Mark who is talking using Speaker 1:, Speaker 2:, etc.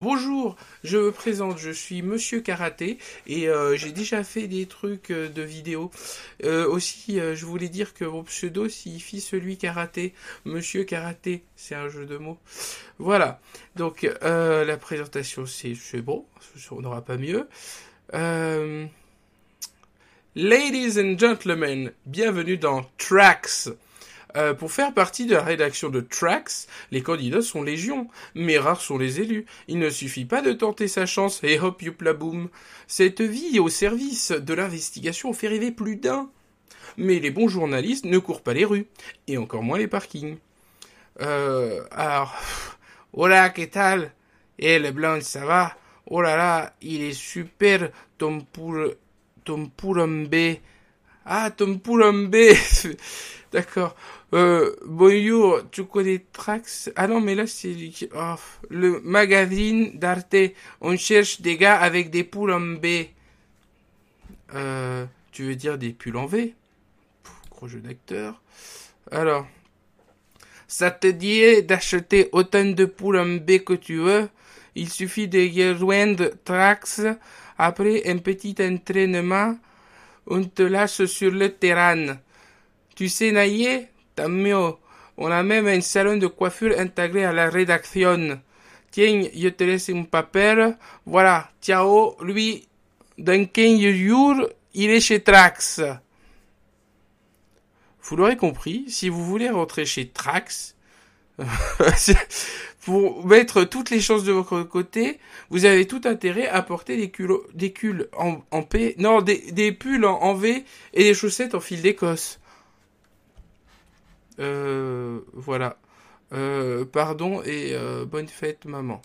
Speaker 1: Bonjour, je me présente, je suis Monsieur Karaté et euh, j'ai déjà fait des trucs euh, de vidéo. Euh, aussi, je voulais dire que mon pseudo signifie celui Karaté. Monsieur Karaté, c'est un jeu de mots. Voilà, donc la présentation c'est bon, on n'aura pas mieux. Ladies and gentlemen, bienvenue dans Tracks. Euh, pour faire partie de la rédaction de Tracks, les candidats sont légions, mais rares sont les élus. Il ne suffit pas de tenter sa chance et hop la boum. Cette vie au service de l'investigation fait rêver plus d'un. Mais les bons journalistes ne courent pas les rues, et encore moins les parkings. Euh, alors, hola, que tal? Eh, le blanc, ça va? Oh là là, il est super, Tom pour, Tom pour Ah, Tom Poulombe D'accord. Euh, bonjour, tu connais Trax Ah non, mais là, c'est ah, le magazine d'Arte. On cherche des gars avec des poules en B. Euh, tu veux dire des pulls en V Pff, Gros jeu d'acteur. Alors, ça te dit d'acheter autant de poules en B que tu veux Il suffit de rejoindre Trax. Après un petit entraînement, on te lâche sur le terrain. Tu sais Naïe, On a même un salon de coiffure intégré à la rédaction. Tiens, je te laisse un papier. Voilà, ciao. Lui, dans 15 jours, il est chez Trax. Vous l'aurez compris, si vous voulez rentrer chez Trax, pour mettre toutes les chances de votre côté, vous avez tout intérêt à porter des, culots, des en, P, non, des, pulls en, V et des chaussettes en fil d'Écosse. Euh, voilà. Euh, pardon et euh, bonne fête maman.